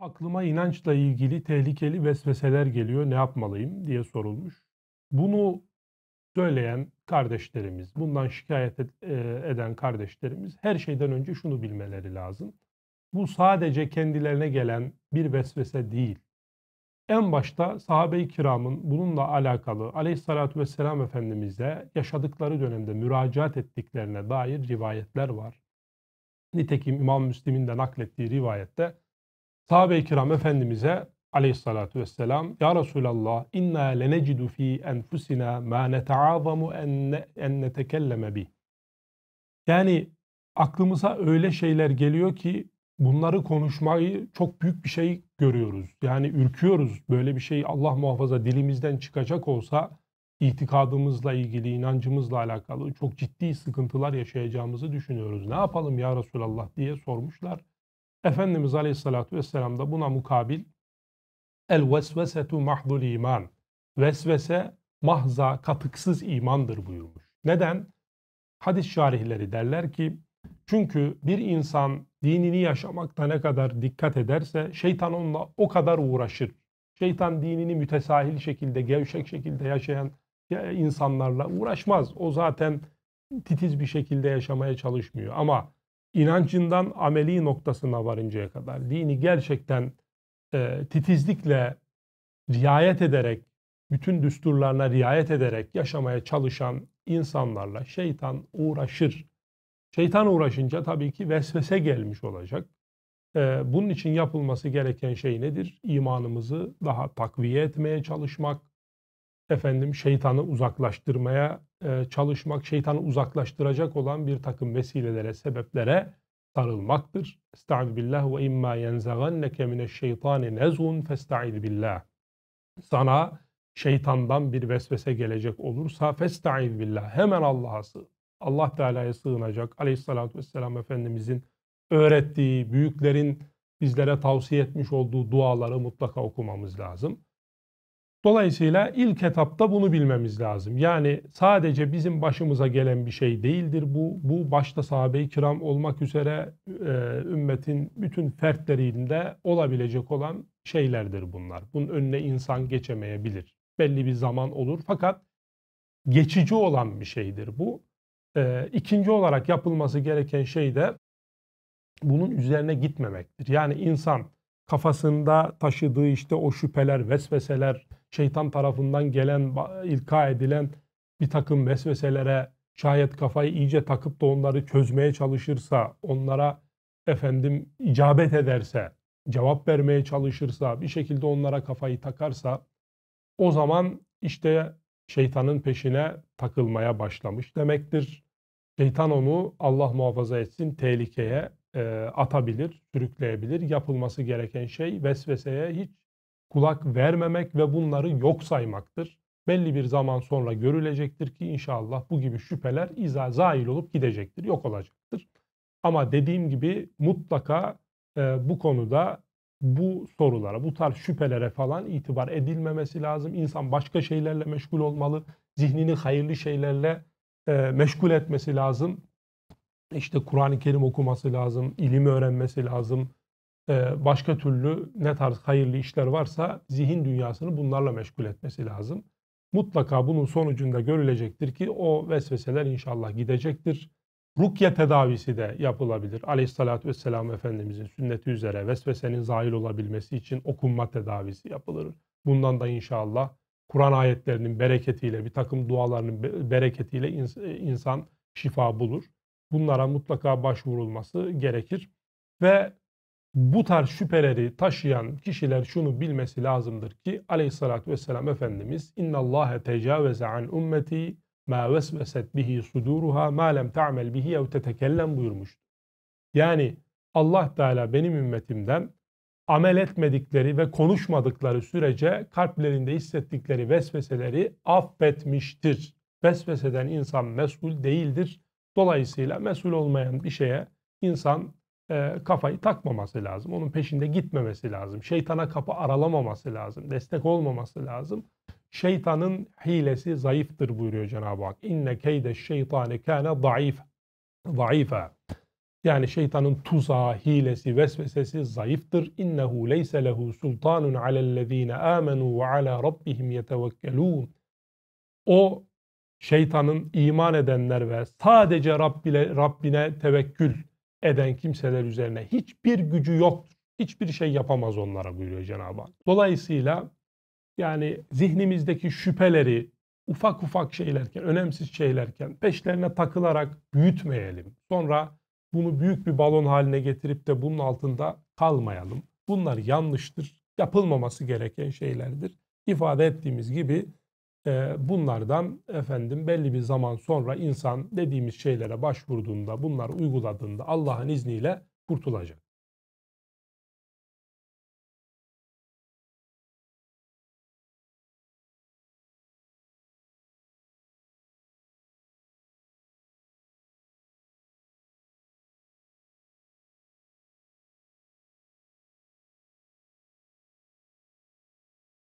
Aklıma inançla ilgili tehlikeli vesveseler geliyor. Ne yapmalıyım diye sorulmuş. Bunu söyleyen kardeşlerimiz, bundan şikayet e, eden kardeşlerimiz her şeyden önce şunu bilmeleri lazım. Bu sadece kendilerine gelen bir vesvese değil. En başta sahabe-i kiramın bununla alakalı aleyhissalatü vesselam Efendimiz'e yaşadıkları dönemde müracaat ettiklerine dair rivayetler var. Nitekim İmam Müslim'in de naklettiği rivayette Sahabe-i kiram Efendimiz'e aleyhissalatu vesselam Ya Resulallah inna lenecidu fi enfusina ma neteazamu en netekelleme bih. Yani aklımıza öyle şeyler geliyor ki bunları konuşmayı çok büyük bir şey görüyoruz. Yani ürküyoruz. Böyle bir şey Allah muhafaza dilimizden çıkacak olsa itikadımızla ilgili, inancımızla alakalı çok ciddi sıkıntılar yaşayacağımızı düşünüyoruz. Ne yapalım ya Resulallah diye sormuşlar. Efendimiz Aleyhisselatü Vesselam da buna mukabil el vesvesetu mahdul iman vesvese mahza katıksız imandır buyurmuş. Neden? Hadis şarihleri derler ki çünkü bir insan dinini yaşamakta ne kadar dikkat ederse şeytan onunla o kadar uğraşır. Şeytan dinini mütesahil şekilde, gevşek şekilde yaşayan e, insanlarla uğraşmaz. O zaten titiz bir şekilde yaşamaya çalışmıyor. Ama inancından ameli noktasına varıncaya kadar dini gerçekten e, titizlikle riayet ederek, bütün düsturlarına riayet ederek yaşamaya çalışan insanlarla şeytan uğraşır. Şeytan uğraşınca tabii ki vesvese gelmiş olacak. E, bunun için yapılması gereken şey nedir? İmanımızı daha takviye etmeye çalışmak, efendim şeytanı uzaklaştırmaya e, çalışmak, şeytanı uzaklaştıracak olan bir takım vesilelere, sebeplere sarılmaktır. Estaizu billah ve imma yenzaganneke mineşşeytani nezun festaiz billah. Sana şeytandan bir vesvese gelecek olursa festaiz billah. Hemen Allah'a sığın. Allah Teala'ya sığınacak. Aleyhissalatü vesselam Efendimizin öğrettiği, büyüklerin bizlere tavsiye etmiş olduğu duaları mutlaka okumamız lazım. Dolayısıyla ilk etapta bunu bilmemiz lazım. Yani sadece bizim başımıza gelen bir şey değildir bu. Bu başta sahabe-i kiram olmak üzere e, ümmetin bütün fertlerinde olabilecek olan şeylerdir bunlar. Bunun önüne insan geçemeyebilir. Belli bir zaman olur fakat geçici olan bir şeydir bu. E, ikinci olarak yapılması gereken şey de bunun üzerine gitmemektir. Yani insan kafasında taşıdığı işte o şüpheler, vesveseler, şeytan tarafından gelen, ilka edilen bir takım vesveselere şayet kafayı iyice takıp da onları çözmeye çalışırsa, onlara efendim icabet ederse, cevap vermeye çalışırsa, bir şekilde onlara kafayı takarsa o zaman işte şeytanın peşine takılmaya başlamış demektir. Şeytan onu Allah muhafaza etsin tehlikeye e, atabilir, sürükleyebilir. Yapılması gereken şey vesveseye hiç kulak vermemek ve bunları yok saymaktır. Belli bir zaman sonra görülecektir ki inşallah bu gibi şüpheler iza zail olup gidecektir, yok olacaktır. Ama dediğim gibi mutlaka e, bu konuda bu sorulara, bu tarz şüphelere falan itibar edilmemesi lazım. İnsan başka şeylerle meşgul olmalı, zihnini hayırlı şeylerle e, meşgul etmesi lazım işte Kur'an-ı Kerim okuması lazım, ilim öğrenmesi lazım. E, başka türlü ne tarz hayırlı işler varsa zihin dünyasını bunlarla meşgul etmesi lazım. Mutlaka bunun sonucunda görülecektir ki o vesveseler inşallah gidecektir. Rukye tedavisi de yapılabilir. Aleyhissalatü vesselam Efendimizin sünneti üzere vesvesenin zahil olabilmesi için okunma tedavisi yapılır. Bundan da inşallah Kur'an ayetlerinin bereketiyle, bir takım dualarının bereketiyle insan şifa bulur bunlara mutlaka başvurulması gerekir. Ve bu tarz şüpheleri taşıyan kişiler şunu bilmesi lazımdır ki aleyhissalatü vesselam Efendimiz innallâhe tecavveze an ümmeti ma vesveset bihi suduruha ma lem ta'mel bihi ev tetekellem buyurmuştu. Yani Allah Teala benim ümmetimden amel etmedikleri ve konuşmadıkları sürece kalplerinde hissettikleri vesveseleri affetmiştir. Vesveseden insan mesul değildir. Dolayısıyla mesul olmayan bir şeye insan e, kafayı takmaması lazım. Onun peşinde gitmemesi lazım. Şeytana kapı aralamaması lazım. Destek olmaması lazım. Şeytanın hilesi zayıftır buyuruyor Cenab-ı Hak. İnne keyde şeytane kâne daif. Zayıfa. Yani şeytanın tuzağı, hilesi, vesvesesi zayıftır. İnnehu leyse lehu sultanun alellezine amenu ve ala rabbihim yetevekkelûn. O şeytanın iman edenler ve sadece Rabbine, Rabbine tevekkül eden kimseler üzerine hiçbir gücü yoktur. Hiçbir şey yapamaz onlara buyuruyor Cenab-ı Hak. Dolayısıyla yani zihnimizdeki şüpheleri ufak ufak şeylerken, önemsiz şeylerken peşlerine takılarak büyütmeyelim. Sonra bunu büyük bir balon haline getirip de bunun altında kalmayalım. Bunlar yanlıştır, yapılmaması gereken şeylerdir. İfade ettiğimiz gibi ee, bunlardan efendim belli bir zaman sonra insan dediğimiz şeylere başvurduğunda bunlar uyguladığında Allah'ın izniyle kurtulacak.